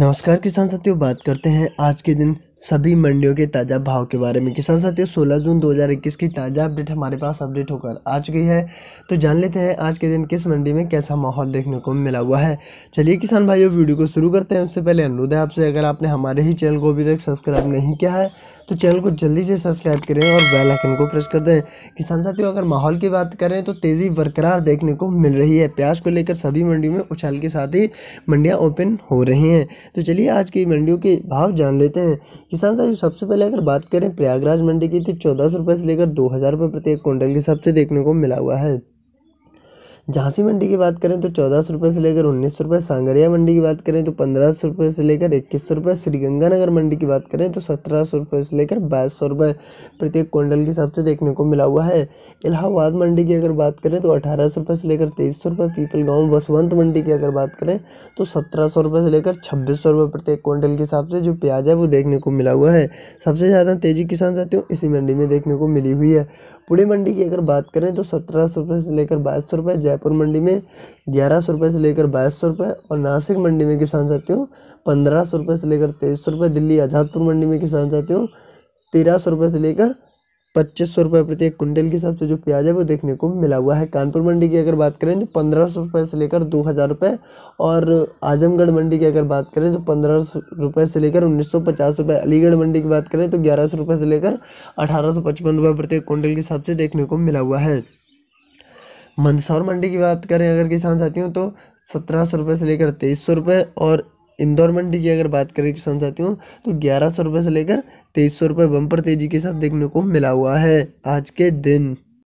नमस्कार किसान साथियों बात करते हैं आज के दिन सभी मंडियों के ताज़ा भाव के बारे में किसान साथियों 16 जून 2021 की ताज़ा अपडेट हमारे पास अपडेट होकर आ चुकी है तो जान लेते हैं आज के दिन किस मंडी में कैसा माहौल देखने को मिला हुआ है चलिए किसान भाइयों वीडियो को शुरू करते हैं उससे पहले अनुरोध है आपसे अगर आपने हमारे ही चैनल को अभी तक सब्सक्राइब नहीं किया है तो चैनल को जल्दी से सब्सक्राइब करें और बेल आइकन को प्रेस कर दें किसान साथियों अगर माहौल की बात करें तो तेज़ी बरकरार देखने को मिल रही है प्याज को लेकर सभी मंडियों में उछाल के साथ ही मंडियाँ ओपन हो रही हैं तो चलिए आज की मंडियों के भाव जान लेते हैं किसान साथियों सबसे पहले अगर बात करें प्रयागराज मंडी की तो चौदह से लेकर दो हज़ार प्रति एक क्विंटल के हिसाब से देखने को मिला हुआ है झांसी मंडी की बात करें तो चौदह सौ रुपये से लेकर उन्नीस सौ रुपये सांगरिया मंडी की बात करें तो पंद्रह सौ रुपये से लेकर इक्कीस सौ रुपये श्रीगंगानगर मंडी की बात करें तो सत्रह सौ रुपये से लेकर बाईस सौ रुपये प्रत्येक क्विंटल के हिसाब से देखने को मिला हुआ है इलाहाबाद मंडी की अगर बात करें तो अठारह सौ रुपये से लेकर तेईस सौ रुपये पीपल गाँव बसवंत मंडी की अगर बात करें तो सत्रह सौ रुपये से लेकर छब्बीस सौ रुपये प्रत्येक क्विंटल के हिसाब से जो प्याज है वो देखने को मिला हुआ है सबसे ज़्यादा तेज़ी किसान साथियों इसी मंडी में देखने को मिली हुई है पुणे मंडी की अगर बात करें तो सत्रह सौ रुपये से लेकर बाईस सौ रुपये जयपुर मंडी में ग्यारह सौ रुपये से लेकर बाईस सौ रुपये और नासिक मंडी में किसान साथियों पंद्रह सौ रुपये से लेकर तेईस सौ रुपये दिल्ली आज़ादपुर मंडी में किसान साथियों तेरह सौ रुपये से लेकर पच्चीस सौ रुपये प्रति एक कुंटल के हिसाब से जो प्याज है वो देखने को मिला हुआ है कानपुर मंडी की अगर बात करें तो पंद्रह सौ रुपये से लेकर दो हज़ार रुपये और आजमगढ़ मंडी की अगर बात करें तो पंद्रह सौ रुपये से लेकर उन्नीस सौ पचास रुपये अलीगढ़ मंडी की बात करें तो ग्यारह सौ रुपये से लेकर अठारह सौ पचपन रुपये प्रति एक कुंटल के हिसाब से देखने को मिला हुआ है मंदसौर मंडी की बात करें अगर किसान साथियों तो सत्रह सौ रुपये से लेकर तेईस सौ रुपये और इंदौर मंडी की अगर बात करें किसान साथियों तो ग्यारह सौ रुपये से लेकर तेईस सौ रुपये बम्पर तेजी के साथ देखने को मिला हुआ है आज के दिन